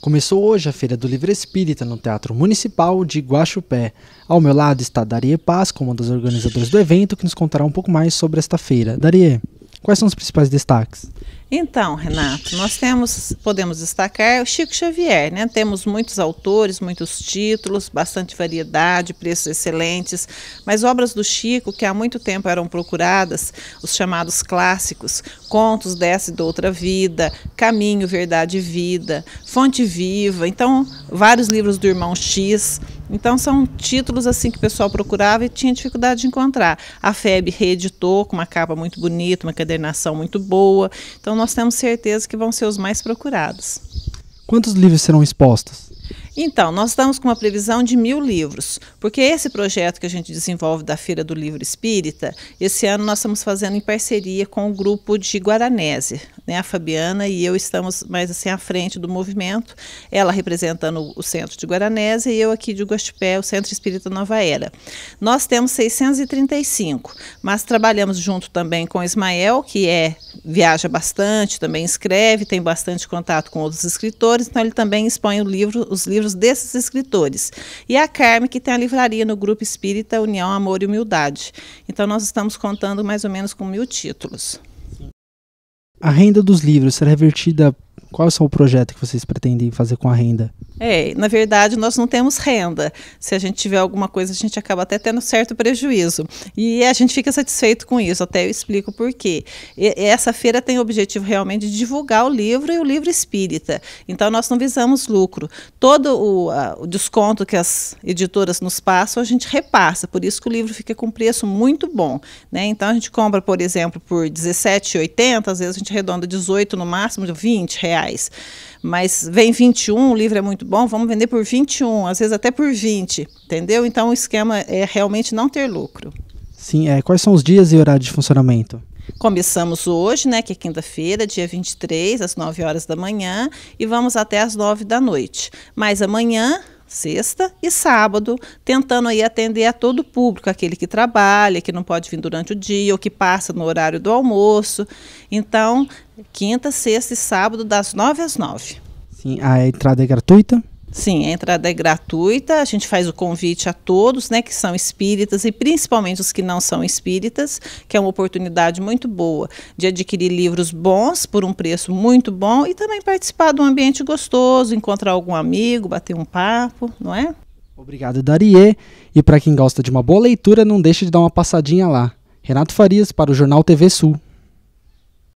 Começou hoje a Feira do Livro Espírita no Teatro Municipal de Guaxupé. Ao meu lado está Darie Paz, como uma das organizadoras do evento, que nos contará um pouco mais sobre esta feira. Darie, quais são os principais destaques? Então, Renato, nós temos, podemos destacar o Chico Xavier, né? Temos muitos autores, muitos títulos, bastante variedade, preços excelentes, mas obras do Chico que há muito tempo eram procuradas, os chamados clássicos, Contos dessa e da outra vida, Caminho, Verdade e Vida, Fonte Viva, então vários livros do irmão X, então são títulos assim que o pessoal procurava e tinha dificuldade de encontrar. A FEB reeditou com uma capa muito bonita, uma cadernação muito boa. Então nós temos certeza que vão ser os mais procurados. Quantos livros serão expostos? Então, nós estamos com uma previsão de mil livros, porque esse projeto que a gente desenvolve da Feira do Livro Espírita, esse ano nós estamos fazendo em parceria com o grupo de Guaranese, né? A Fabiana e eu estamos mais assim à frente do movimento, ela representando o centro de Guaranese e eu aqui de Guastipé, o Centro Espírita Nova Era. Nós temos 635, mas trabalhamos junto também com Ismael, que é viaja bastante, também escreve, tem bastante contato com outros escritores, então ele também expõe o livro, os livros desses escritores. E a Carme, que tem a livraria no Grupo Espírita União, Amor e Humildade. Então nós estamos contando mais ou menos com mil títulos. A renda dos livros será revertida qual é o projeto que vocês pretendem fazer com a renda? É, na verdade, nós não temos renda. Se a gente tiver alguma coisa, a gente acaba até tendo certo prejuízo. E a gente fica satisfeito com isso, até eu explico por quê. E, essa feira tem o objetivo realmente de divulgar o livro e o livro espírita. Então, nós não visamos lucro. Todo o, a, o desconto que as editoras nos passam, a gente repassa. Por isso que o livro fica com preço muito bom. Né? Então, a gente compra, por exemplo, por 17,80, às vezes a gente arredonda 18 no máximo, 20 reais reais. Mas vem 21, o livro é muito bom, vamos vender por 21, às vezes até por 20, entendeu? Então o esquema é realmente não ter lucro. Sim, é, quais são os dias e horário de funcionamento? Começamos hoje, né, que é quinta-feira, dia 23, às 9 horas da manhã, e vamos até às 9 da noite. Mas amanhã, sexta e sábado, tentando aí atender a todo o público, aquele que trabalha, que não pode vir durante o dia ou que passa no horário do almoço. Então, quinta, sexta e sábado, das nove às nove. Sim, a entrada é gratuita? Sim, a entrada é gratuita. A gente faz o convite a todos, né, que são espíritas e principalmente os que não são espíritas, que é uma oportunidade muito boa de adquirir livros bons por um preço muito bom e também participar de um ambiente gostoso, encontrar algum amigo, bater um papo, não é? Obrigado, Darie. E para quem gosta de uma boa leitura, não deixe de dar uma passadinha lá. Renato Farias para o Jornal TV Sul.